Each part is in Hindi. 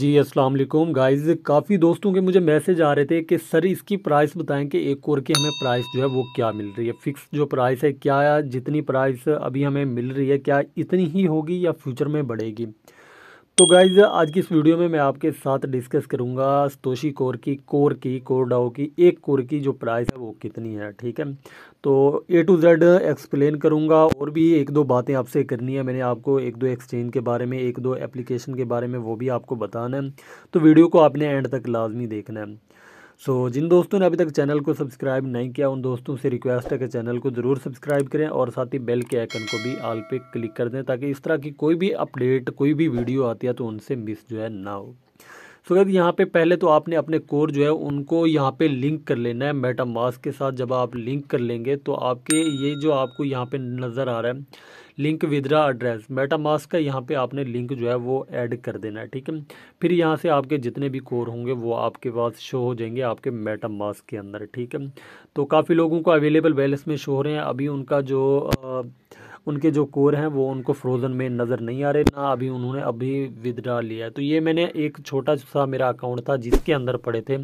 जी अस्सलाम वालेकुम गाइस काफ़ी दोस्तों के मुझे मैसेज आ रहे थे कि सर इसकी प्राइस बताएं कि एक कोर की हमें प्राइस जो है वो क्या मिल रही है फ़िक्स जो प्राइस है क्या जितनी प्राइस अभी हमें मिल रही है क्या इतनी ही होगी या फ्यूचर में बढ़ेगी तो गाइज आज की इस वीडियो में मैं आपके साथ डिस्कस करूंगा स्तोशी कोर की कोर की कोर डाओ की एक कोर की जो प्राइस है वो कितनी है ठीक है तो ए टू जेड एक्सप्लेन करूंगा और भी एक दो बातें आपसे करनी है मैंने आपको एक दो एक्सचेंज के बारे में एक दो एप्लीकेशन के बारे में वो भी आपको बताना है तो वीडियो को आपने एंड तक लाजमी देखना है सो so, जिन दोस्तों ने अभी तक चैनल को सब्सक्राइब नहीं किया उन दोस्तों से रिक्वेस्ट है कि चैनल को ज़रूर सब्सक्राइब करें और साथ ही बेल के आइकन को भी आल पे क्लिक कर दें ताकि इस तरह की कोई भी अपडेट कोई भी वीडियो आती है तो उनसे मिस जो है ना हो सो यहाँ पे पहले तो आपने अपने कोर जो है उनको यहाँ पे लिंक कर लेना है मेटा मास्क के साथ जब आप लिंक कर लेंगे तो आपके ये जो आपको यहाँ पे नज़र आ रहा है link withdraw address MetaMask का यहाँ पे आपने लिंक जो है वो ऐड कर देना है ठीक है फिर यहाँ से आपके जितने भी कोर होंगे वो आपके पास शो हो जाएंगे आपके मेटा मास्क के अंदर ठीक है तो काफ़ी लोगों को अवेलेबल बैलेंस में शो हो रहे हैं अभी उनका जो आ, उनके जो कोर हैं वो उनको फ्रोज़न में नज़र नहीं आ रहे ना अभी उन्होंने अभी विदड्रा लिया है तो ये मैंने एक छोटा सा मेरा अकाउंट था जिसके अंदर पड़े थे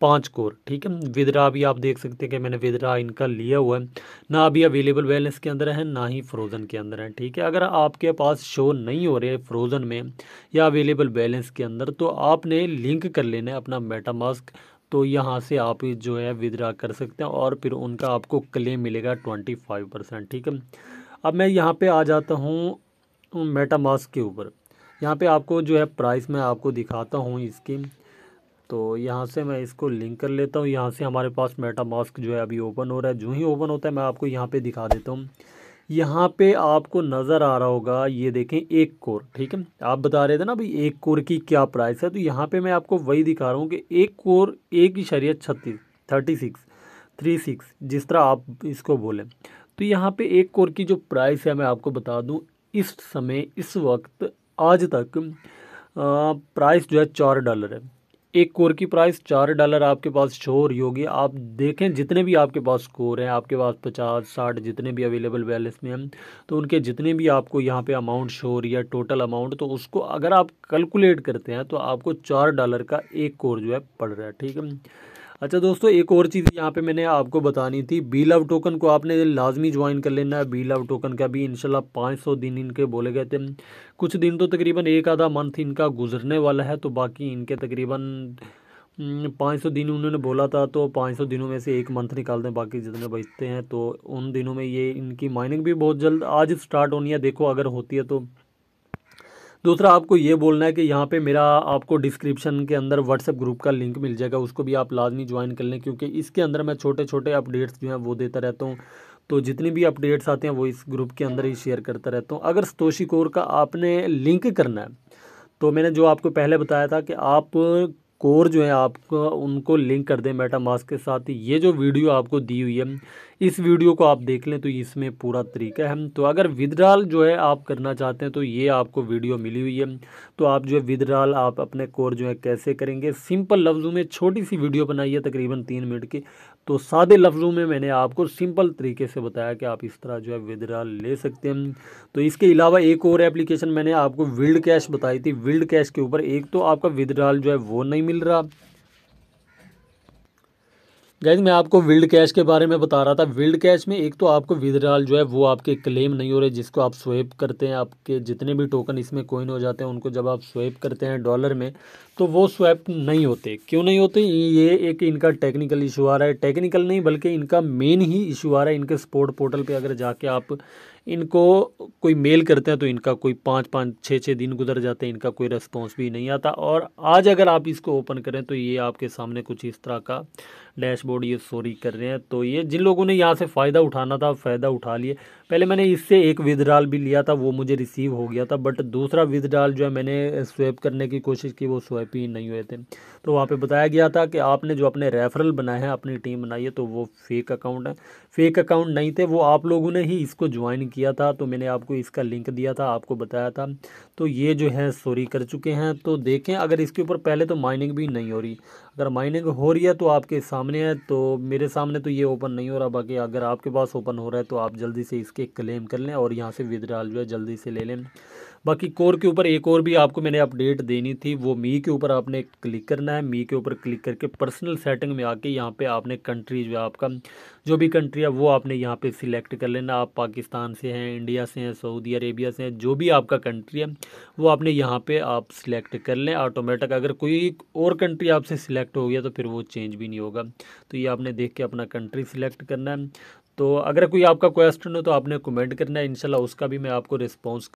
पाँच कोर ठीक है विदड्रा भी आप देख सकते हैं कि मैंने विदड्रा इनका लिया हुआ है ना अभी अवेलेबल बैलेंस के अंदर है ना ही फ्रोज़न के अंदर है ठीक है अगर आपके पास शो नहीं हो रहे फ्रोज़न में या अवेलेबल बैलेंस के अंदर तो आपने लिंक कर लेना है अपना मेटामास्क तो यहाँ से आप जो है विदड्रा कर सकते हैं और फिर उनका आपको क्लेम मिलेगा ट्वेंटी फाइव परसेंट ठीक है अब मैं यहाँ पे आ जाता हूँ मेटामास्क के ऊपर यहाँ पे आपको जो है प्राइस मैं आपको दिखाता हूँ इसकी तो यहाँ से मैं इसको लिंक कर लेता हूँ यहाँ से हमारे पास मेटामास्क जो है अभी ओपन हो रहा है जो ही ओपन होता है मैं आपको यहाँ पे दिखा देता हूँ यहाँ पे आपको नज़र आ रहा होगा ये देखें एक कोर ठीक है आप बता रहे थे ना भाई एक कोर की क्या प्राइस है तो यहाँ पे मैं आपको वही दिखा रहा हूँ कि एक कोर एक ही शरीय छत्तीस थर्टी सिक्स थ्री सिक्स जिस तरह आप इसको बोलें तो यहाँ पे एक कोर की जो प्राइस है मैं आपको बता दूँ इस समय इस वक्त आज तक प्राइस जो है चार डॉलर है एक कोर की प्राइस चार डॉलर आपके पास शो हो रही होगी आप देखें जितने भी आपके पास कोर हैं आपके पास पचास साठ जितने भी अवेलेबल बैलेंस में हैं तो उनके जितने भी आपको यहाँ पे अमाउंट शो हो रही है टोटल अमाउंट तो उसको अगर आप कैलकुलेट करते हैं तो आपको चार डॉलर का एक कोर जो है पड़ रहा है ठीक है अच्छा दोस्तों एक और चीज़ यहाँ पे मैंने आपको बतानी थी बी लव टोकन को आपने लाजमी ज्वाइन कर लेना है बी लव टोकन का भी इनशाला पाँच सौ दिन इनके बोले गए थे कुछ दिन तो तकरीबन एक आधा मंथ इनका गुजरने वाला है तो बाकी इनके तकरीबन पाँच सौ दिन उन्होंने बोला था तो पाँच सौ दिनों में से एक मंथ निकाल दें बाकी जितने बचते हैं तो उन दिनों में ये इनकी माइनिंग भी बहुत जल्द आज स्टार्ट होनी है देखो अगर होती है तो दूसरा आपको ये बोलना है कि यहाँ पे मेरा आपको डिस्क्रिप्शन के अंदर व्हाट्सएप ग्रुप का लिंक मिल जाएगा उसको भी आप लाजमी ज्वाइन कर लें क्योंकि इसके अंदर मैं छोटे छोटे अपडेट्स जो हैं वो देता रहता हूँ तो जितनी भी अपडेट्स आते हैं वो इस ग्रुप के अंदर ही शेयर करता रहता हूँ अगर सतोशी कोर का आपने लिंक करना है तो मैंने जो आपको पहले बताया था कि आप कोर जो है आप उनको लिंक कर दें मेटा मास्क के साथ ये जो वीडियो आपको दी हुई है इस वीडियो को आप देख लें तो इसमें पूरा तरीका है तो अगर विदड्रॉल जो है आप करना चाहते हैं तो ये आपको वीडियो मिली हुई है तो आप जो है विदड्रॉल आप अपने कोर जो है कैसे करेंगे सिंपल लफ्ज़ों में छोटी सी वीडियो बनाई है तकरीबन तीन मिनट की तो सादे लफ्ज़ों में मैंने आपको सिंपल तरीके से बताया कि आप इस तरह जो है विदड्रॉल ले सकते हैं तो इसके अलावा एक और एप्लीकेशन मैंने आपको विल्ड कैश बताई थी विल्ड कैश के ऊपर एक तो आपका विदड्रॉल जो है वो नहीं मिल रहा गैज मैं आपको विल्ड कैश के बारे में बता रहा था विल्ड कैश में एक तो आपको विदड्रॉल जो है वो आपके क्लेम नहीं हो रहे जिसको आप स्वेप करते हैं आपके जितने भी टोकन इसमें कोइन हो जाते हैं उनको जब आप स्वेप करते हैं डॉलर में तो वो स्वैप नहीं होते क्यों नहीं होते ये एक इनका टेक्निकल इशू आ रहा है टेक्निकल नहीं बल्कि इनका मेन ही इशू आ रहा है इनके स्पोर्ट पोर्टल पे अगर जाके आप इनको कोई मेल करते हैं तो इनका कोई पाँच पाँच छः छः दिन गुजर जाते हैं इनका कोई रिस्पॉन्स भी नहीं आता और आज अगर आप इसको ओपन करें तो ये आपके सामने कुछ इस तरह का डैशबोर्ड ये सॉरी कर रहे हैं तो ये जिन लोगों ने यहाँ से फ़ायदा उठाना था फ़ायदा उठा लिए पहले मैंने इससे एक विदड्रॉल भी लिया था वो मुझे रिसीव हो गया था बट दूसरा विदड्रॉल जो है मैंने स्वैप करने की कोशिश की वो स्वैप पी नहीं हुए थे तो वहाँ पे बताया गया था कि आपने जो अपने रेफरल बनाए हैं अपनी टीम बनाई है तो वो फेक अकाउंट है फेक अकाउंट नहीं थे वो आप लोगों ने ही इसको ज्वाइन किया था तो मैंने आपको इसका लिंक दिया था आपको बताया था तो ये जो है सॉरी कर चुके हैं तो देखें अगर इसके ऊपर पहले तो माइनिंग भी नहीं हो रही अगर माइनिंग हो रही है तो आपके सामने है तो मेरे सामने तो ये ओपन नहीं हो रहा बाकी अगर आपके पास ओपन हो रहा है तो आप जल्दी से इसके क्लेम कर लें और यहाँ से विद्राल जो है जल्दी से ले लें बाकी कोर के ऊपर एक और भी आपको मैंने अपडेट देनी थी वो मी के ऊपर आपने क्लिक करना है मी के ऊपर क्लिक करके पर्सनल सेटिंग में आके यहाँ पे आपने कंट्री जो है आपका जो भी कंट्री है वो आपने यहाँ पे सिलेक्ट कर लेना आप पाकिस्तान से हैं इंडिया से हैं सऊदी अरेबिया से हैं जो भी आपका कंट्री है वो आपने यहाँ पर आप सिलेक्ट कर लें ऑटोमेटिक अगर कोई और कंट्री आपसे सिलेक्ट हो गया तो फिर वो चेंज भी नहीं होगा तो ये आपने देख के अपना कंट्री सिलेक्ट करना है तो अगर कोई आपका क्वेश्चन हो तो आपने कमेंट करना है इंशाल्लाह उसका भी मैं आपको रिस्पॉन्स